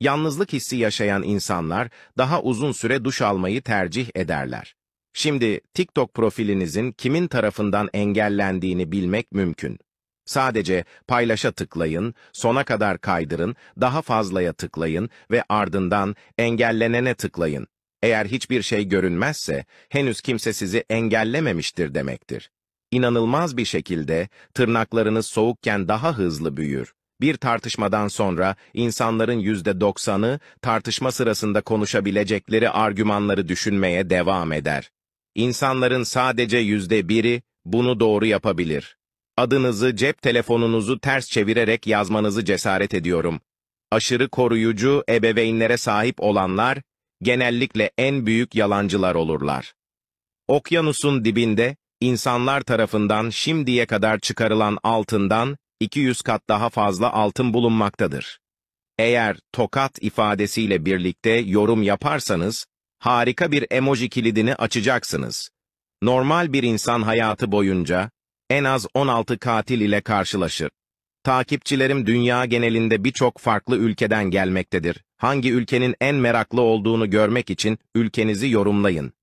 Yalnızlık hissi yaşayan insanlar daha uzun süre duş almayı tercih ederler. Şimdi TikTok profilinizin kimin tarafından engellendiğini bilmek mümkün. Sadece paylaşa tıklayın, sona kadar kaydırın, daha fazlaya tıklayın ve ardından engellenene tıklayın. Eğer hiçbir şey görünmezse henüz kimse sizi engellememiştir demektir. İnanılmaz bir şekilde tırnaklarınız soğukken daha hızlı büyür. Bir tartışmadan sonra insanların yüzde doksanı tartışma sırasında konuşabilecekleri argümanları düşünmeye devam eder. İnsanların sadece yüzde biri bunu doğru yapabilir. Adınızı cep telefonunuzu ters çevirerek yazmanızı cesaret ediyorum. Aşırı koruyucu ebeveynlere sahip olanlar genellikle en büyük yalancılar olurlar. Okyanusun dibinde insanlar tarafından şimdiye kadar çıkarılan altından 200 kat daha fazla altın bulunmaktadır. Eğer tokat ifadesiyle birlikte yorum yaparsanız, harika bir emoji kilidini açacaksınız. Normal bir insan hayatı boyunca en az 16 katil ile karşılaşır. Takipçilerim dünya genelinde birçok farklı ülkeden gelmektedir. Hangi ülkenin en meraklı olduğunu görmek için ülkenizi yorumlayın.